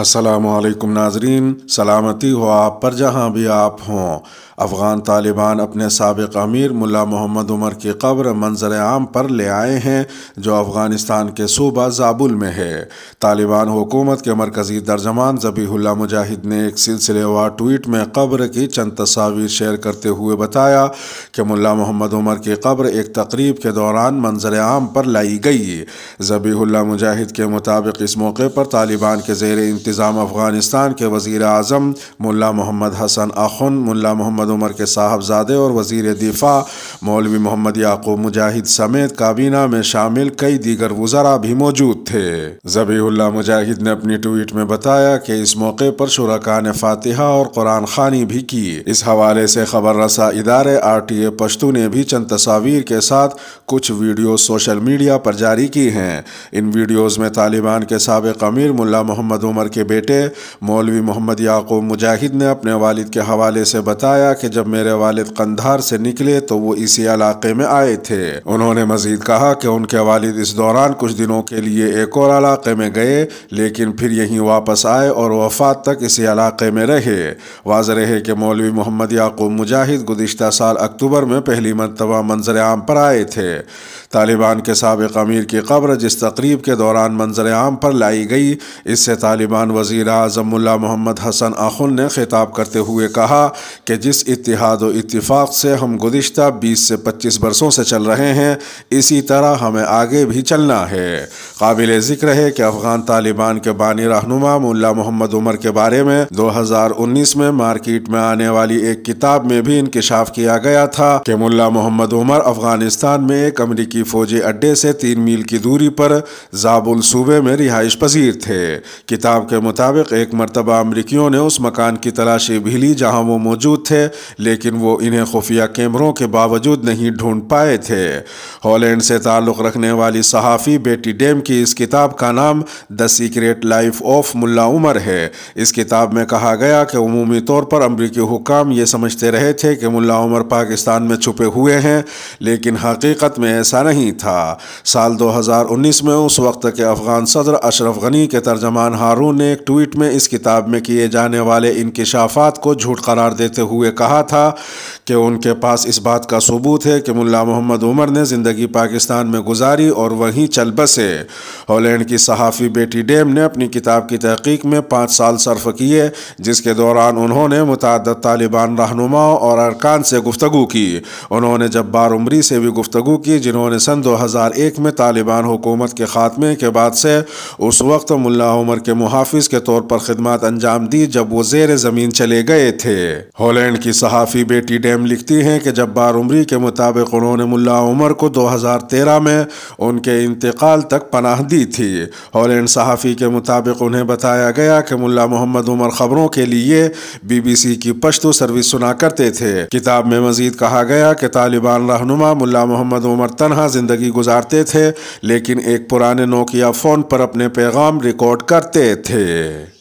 असलकम नाजरीन सलामती हो आप पर जहाँ भी आप हों अफ़गान तालिबान अपने सबक अमीर मुला मोहम्मद उमर की कब्र मंजर आम पर ले आए हैं जो अफ़गानिस्तान के सूबा जाबुल में है तालिबान हुकूमत के मरकज़ी दर्जमान जबीहुल्ला मुजाहिद ने एक सिलसिलेवार ट्वीट में कब्र की चंद तस्वीर शेयर करते हुए बताया कि मुला मोहम्मद उमर की कब्र एक तकरीब के दौरान मंजर आम पर लाई गई जबीहुल्ला मुजाहिद के मुताबिक इस मौके पर तालिबान के जेर इंतज़ाम अफ़गानिस्तान के वजीर अजम मुला मोहम्मद हसन आखन मुला मोहम्मद उमर के साहबजादे और वजीर दिफा मौलवी मोहम्मद याकूब मुजाहिद समेत काबीना में शामिल कई दीगर वज़रा भी मौजूद थे जबी मुजाहिद ने अपनी ट्वीट में बताया कि इस मौके पर शुरा ने फातिहा और कुरान खानी भी की इस हवाले से खबर रसा इदारे आर टी ए पश्तू ने भी चंद तस्वीर के साथ कुछ वीडियो सोशल मीडिया पर जारी की हैं इन वीडियोज़ में तालिबान के सबक अमीर मुला मोहम्मद उमर के बेटे मौलवी मोहम्मद याकूब मुजाहिद ने अपने वालिद के हवाले से बताया कि जब मेरे वालिद कंधार से निकले तो वो इसी इलाके में आए थे उन्होंने मजीद कहा कि उनके वालिद इस दौरान कुछ दिनों के लिए एक और इलाके में गए लेकिन फिर यहीं वापस आए और वफात तक इसी इलाके में रहे वाज रहे कि मौलवी मोहम्मद याकूब मुजाहिद गुज्त साल अक्टूबर में पहली मरतबा मंजर आम पर आए थे तालिबान के सबक अमीर की कब्र जिस तकरीब के दौरान मंजर आम पर लाई गई इससे तालिबान दौरान वज़ी अजम मोहम्मद हसन आखुल ने खिताब करते हुए कहा कि जिस इतिहाद व इतफ़ाक़ से हम गुज्त बीस से पच्चीस बरसों से चल रहे हैं इसी तरह हमें आगे भी चलना है काबिल ज़िक्र है कि अफ़गान तालिबान के बानी रहनुमा मुला मोहम्मद उमर के बारे में दो हज़ार उन्नीस में मार्किट में आने वाली एक किताब में भी इंकशाफ किया गया था कि मुला मोहम्मद उमर अफगानिस्तान में एक अमरीकी फौजी अड्डे से तीन मील की दूरी पर जाबुल सूबे में रिहाइश पजीर थे किताब के मुताबिक एक मरतबा अमरीकियों ने उस मकान की तलाशी भी ली जहां वो मौजूद थे लेकिन वो इन्हें खुफिया कैमरों के बावजूद नहीं ढूंढ पाए थे हॉलैंड से ताल्लुक़ रखने वाली सहाफ़ी बेटी डेम की इस किताब का नाम द सीक्रेट लाइफ ऑफ मुला उमर है इस किताब में कहा गया कि अमूमी तौर पर अमरीकी हुकाम ये समझते रहे थे कि मुला उमर पाकिस्तान में छुपे हुए हैं लेकिन हकीकत में ऐसा नहीं था साल दो हजार उन्नीस में उस वक्त के अफ़गान सदर अशरफ गनी के तर्जमान हारून ने एक ट्वीट में इस किताब में किए जाने वाले इनकशाफात को झूठ करार देते हुए कहा था कि उनके पास इस बात का सबूत है कि मुल्ला मोहम्मद उमर ने ज़िंदगी पाकिस्तान में गुजारी और वहीं चल बसे हॉलैंड की सहाफ़ी बेटी डेम ने अपनी किताब की तहकीक में पाँच साल सर्फ किए जिसके दौरान उन्होंने मुतद तालिबान रहनुमाओं और अरकान से गुफ्तु की उन्होंने जब बार उमरी से भी गुफ्तु की जिन्होंने सन दो हज़ार एक में तालिबान हुकूमत के ख़ात्मे के बाद से उस वक्त मुला उमर के मुहाफ़ हाफिज के तौर पर खिदमत अंजाम दी जब वो जेर जमीन चले गए थे हॉलैंड की सहाफ़ी बेटी डैम लिखती हैं कि जब्बार उमरी के मुताबिक उन्होंने मुला उमर को 2013 में उनके इंतकाल तक पनाह दी थी हॉलैंड सहाफ़ी के मुताबिक उन्हें बताया गया कि मुला मोहम्मद उमर खबरों के लिए बीबीसी की पश्तो सर्विस सुना करते थे किताब में मजीद कहा गया कि तालिबान रहनुमा मुला मोहम्मद उमर तनहा ज़िंदगी गुजारते थे लेकिन एक पुराने नोकिया फ़ोन पर अपने पैगाम रिकॉर्ड करते थे É.